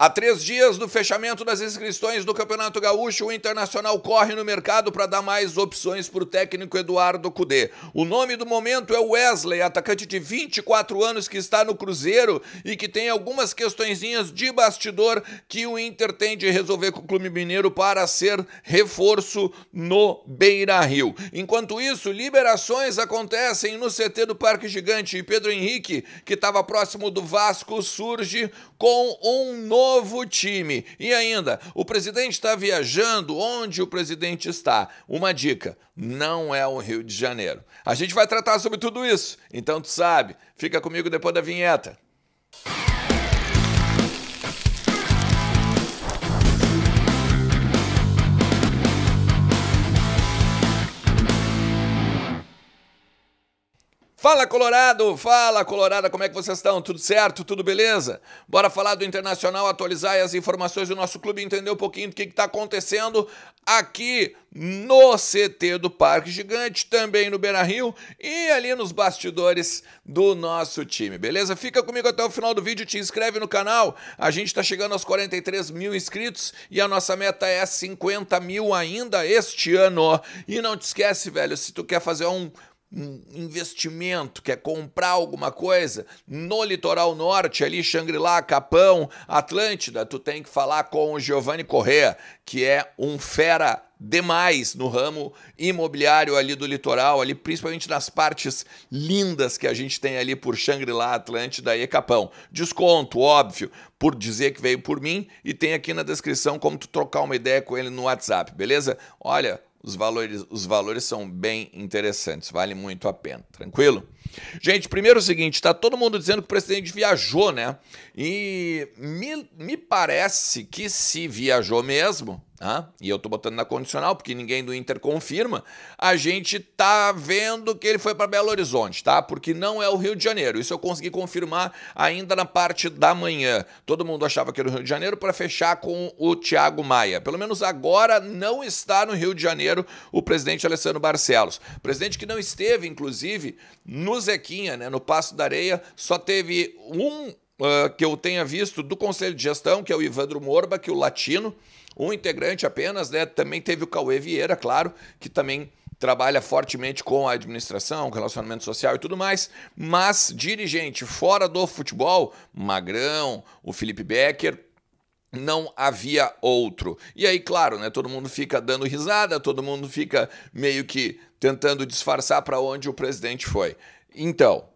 Há três dias do fechamento das inscrições do Campeonato Gaúcho, o Internacional corre no mercado para dar mais opções para o técnico Eduardo Cudê. O nome do momento é Wesley, atacante de 24 anos que está no Cruzeiro e que tem algumas questõezinhas de bastidor que o Inter tem de resolver com o Clube Mineiro para ser reforço no Beira Rio. Enquanto isso, liberações acontecem no CT do Parque Gigante e Pedro Henrique, que estava próximo do Vasco, surge com um novo novo time. E ainda, o presidente está viajando onde o presidente está. Uma dica: não é o Rio de Janeiro. A gente vai tratar sobre tudo isso, então tu sabe. Fica comigo depois da vinheta. Fala Colorado, fala Colorada, como é que vocês estão? Tudo certo? Tudo beleza? Bora falar do Internacional, atualizar as informações do nosso clube, entender um pouquinho do que está acontecendo aqui no CT do Parque Gigante, também no Beira Rio e ali nos bastidores do nosso time, beleza? Fica comigo até o final do vídeo, te inscreve no canal, a gente está chegando aos 43 mil inscritos e a nossa meta é 50 mil ainda este ano. E não te esquece, velho, se tu quer fazer um investimento, quer comprar alguma coisa no litoral norte, ali Xangri-Lá, Capão, Atlântida, tu tem que falar com o Giovanni Correa, que é um fera demais no ramo imobiliário ali do litoral, ali principalmente nas partes lindas que a gente tem ali por Xangri-Lá, Atlântida e Capão. Desconto, óbvio, por dizer que veio por mim e tem aqui na descrição como tu trocar uma ideia com ele no WhatsApp, beleza? Olha, os valores, os valores são bem interessantes, vale muito a pena, tranquilo? Gente, primeiro é o seguinte, está todo mundo dizendo que o presidente viajou, né? E me, me parece que se viajou mesmo, ah, e eu estou botando na condicional porque ninguém do Inter confirma, a gente tá vendo que ele foi para Belo Horizonte, tá? Porque não é o Rio de Janeiro. Isso eu consegui confirmar ainda na parte da manhã. Todo mundo achava que era o Rio de Janeiro para fechar com o Thiago Maia. Pelo menos agora não está no Rio de Janeiro o presidente Alessandro Barcelos. Presidente que não esteve, inclusive, no Zequinha, né? No Passo da Areia, só teve um uh, que eu tenha visto do Conselho de Gestão, que é o Ivandro Morba, que é o Latino, um integrante apenas, né? Também teve o Cauê Vieira, claro, que também trabalha fortemente com a administração, relacionamento social e tudo mais, mas dirigente fora do futebol, Magrão, o Felipe Becker, não havia outro. E aí, claro, né, todo mundo fica dando risada, todo mundo fica meio que tentando disfarçar para onde o presidente foi. Então,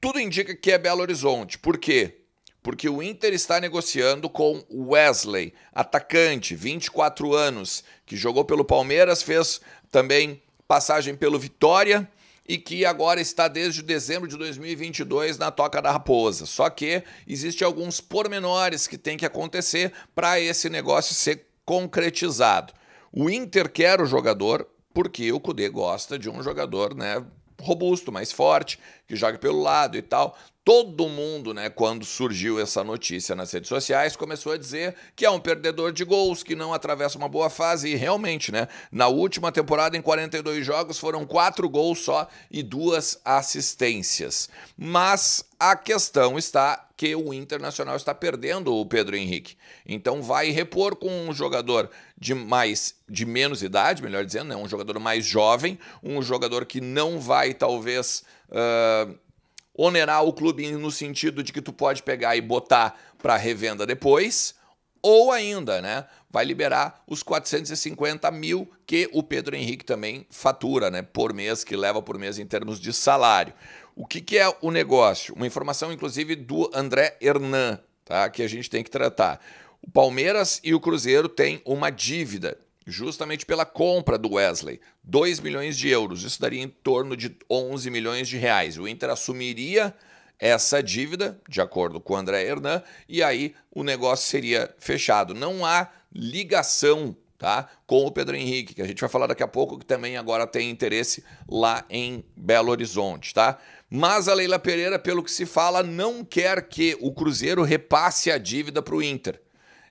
tudo indica que é Belo Horizonte. Por quê? Porque o Inter está negociando com Wesley, atacante, 24 anos, que jogou pelo Palmeiras, fez também passagem pelo Vitória e que agora está desde dezembro de 2022 na Toca da Raposa. Só que existem alguns pormenores que tem que acontecer para esse negócio ser concretizado. O Inter quer o jogador porque o Cudê gosta de um jogador, né, robusto, mais forte, que joga pelo lado e tal. Todo mundo, né, quando surgiu essa notícia nas redes sociais, começou a dizer que é um perdedor de gols, que não atravessa uma boa fase. E realmente, né, na última temporada, em 42 jogos, foram quatro gols só e duas assistências. Mas a questão está que o Internacional está perdendo o Pedro Henrique. Então vai repor com um jogador de mais de menos idade, melhor dizendo, né? um jogador mais jovem, um jogador que não vai talvez. Uh, onerar o clube no sentido de que tu pode pegar e botar para revenda depois, ou ainda, né, vai liberar os 450 mil que o Pedro Henrique também fatura, né, por mês, que leva por mês em termos de salário. O que, que é o negócio? Uma informação, inclusive, do André Hernan, tá, que a gente tem que tratar. O Palmeiras e o Cruzeiro têm uma dívida justamente pela compra do Wesley, 2 milhões de euros. Isso daria em torno de 11 milhões de reais. O Inter assumiria essa dívida, de acordo com o André Hernan, e aí o negócio seria fechado. Não há ligação tá, com o Pedro Henrique, que a gente vai falar daqui a pouco, que também agora tem interesse lá em Belo Horizonte, tá? Mas a Leila Pereira, pelo que se fala, não quer que o Cruzeiro repasse a dívida para o Inter.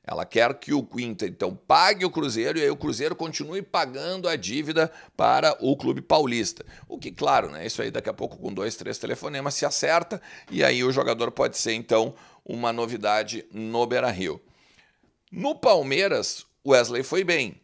Ela quer que o Quinta, então, pague o Cruzeiro e aí o Cruzeiro continue pagando a dívida para o Clube Paulista. O que, claro, né? Isso aí daqui a pouco, com dois, três telefonemas, se acerta e aí o jogador pode ser, então, uma novidade no Beira Rio. No Palmeiras, Wesley foi bem.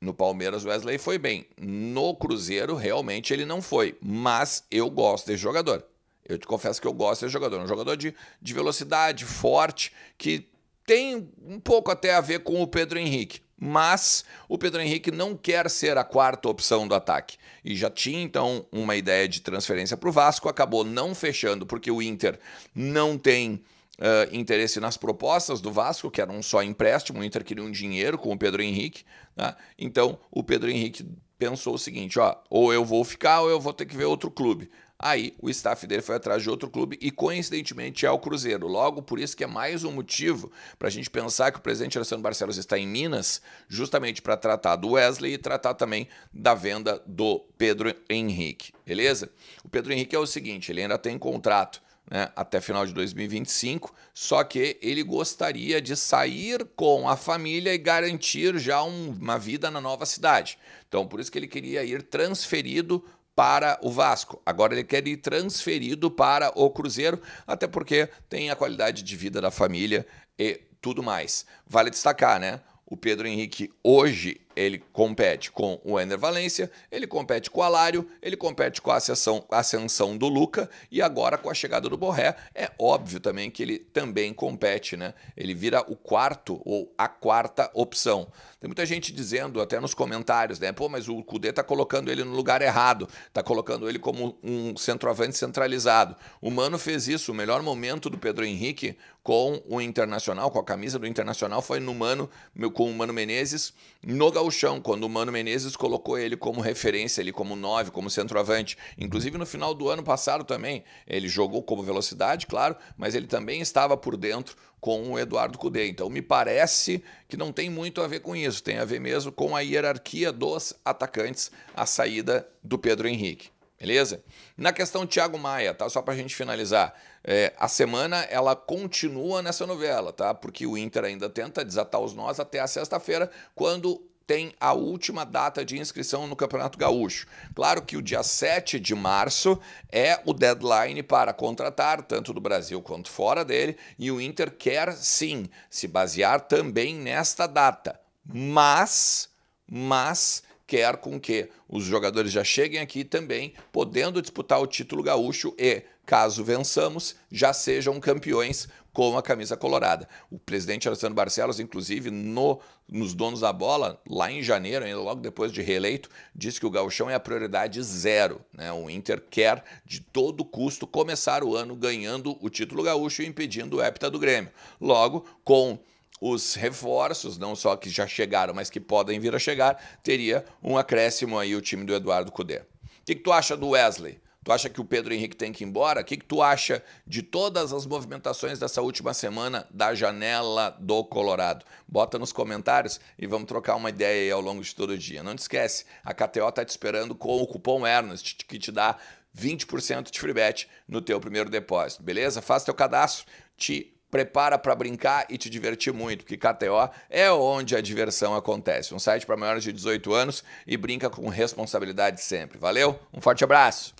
No Palmeiras, Wesley foi bem. No Cruzeiro, realmente ele não foi. Mas eu gosto desse jogador. Eu te confesso que eu gosto desse jogador. É um jogador de, de velocidade, forte, que tem um pouco até a ver com o Pedro Henrique. Mas o Pedro Henrique não quer ser a quarta opção do ataque. E já tinha então uma ideia de transferência para o Vasco, acabou não fechando, porque o Inter não tem Uh, interesse nas propostas do Vasco, que era um só empréstimo, o Inter queria um dinheiro com o Pedro Henrique. Né? Então o Pedro Henrique pensou o seguinte: ó, ou eu vou ficar ou eu vou ter que ver outro clube. Aí o staff dele foi atrás de outro clube e coincidentemente é o Cruzeiro. Logo por isso que é mais um motivo para a gente pensar que o presidente Alessandro Barcelos está em Minas, justamente para tratar do Wesley e tratar também da venda do Pedro Henrique, beleza? O Pedro Henrique é o seguinte, ele ainda tem contrato né, até final de 2025, só que ele gostaria de sair com a família e garantir já um, uma vida na nova cidade. Então, por isso que ele queria ir transferido para o Vasco. Agora ele quer ir transferido para o Cruzeiro, até porque tem a qualidade de vida da família e tudo mais. Vale destacar, né? O Pedro Henrique hoje ele compete com o Ender Valência, ele compete com o Alário, ele compete com a ascensão, ascensão do Luca e agora com a chegada do Borré, é óbvio também que ele também compete, né? Ele vira o quarto ou a quarta opção. Tem muita gente dizendo até nos comentários, né? Pô, mas o Cudê tá colocando ele no lugar errado, tá colocando ele como um centroavante centralizado. O Mano fez isso, o melhor momento do Pedro Henrique com o Internacional, com a camisa do Internacional foi no Mano, com o Mano Menezes, no gauchão, quando o Mano Menezes colocou ele como referência, ele como nove, como centroavante. Inclusive no final do ano passado também, ele jogou como velocidade, claro, mas ele também estava por dentro com o Eduardo Cudê. Então me parece que não tem muito a ver com isso, tem a ver mesmo com a hierarquia dos atacantes, a saída do Pedro Henrique. Beleza? Na questão Thiago Maia, tá? Só para a gente finalizar. É, a semana ela continua nessa novela, tá? Porque o Inter ainda tenta desatar os nós até a sexta-feira, quando tem a última data de inscrição no Campeonato Gaúcho. Claro que o dia 7 de março é o deadline para contratar, tanto do Brasil quanto fora dele, e o Inter quer sim se basear também nesta data. Mas, mas quer com que os jogadores já cheguem aqui também, podendo disputar o título gaúcho e, caso vençamos, já sejam campeões com a camisa colorada. O presidente Alessandro Barcelos, inclusive, no, nos donos da bola, lá em janeiro, ainda logo depois de reeleito, disse que o gauchão é a prioridade zero. Né? O Inter quer, de todo custo, começar o ano ganhando o título gaúcho e impedindo o hepta do Grêmio. Logo, com os reforços, não só que já chegaram, mas que podem vir a chegar, teria um acréscimo aí o time do Eduardo Cudê. O que, que tu acha do Wesley? Tu acha que o Pedro Henrique tem que ir embora? O que, que tu acha de todas as movimentações dessa última semana da janela do Colorado? Bota nos comentários e vamos trocar uma ideia aí ao longo de todo o dia. Não te esquece, a KTO está te esperando com o cupom Ernest, que te dá 20% de free bet no teu primeiro depósito, beleza? Faça teu cadastro, te prepara para brincar e te divertir muito, porque KTO é onde a diversão acontece. Um site para maiores de 18 anos e brinca com responsabilidade sempre. Valeu? Um forte abraço.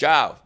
Tchau!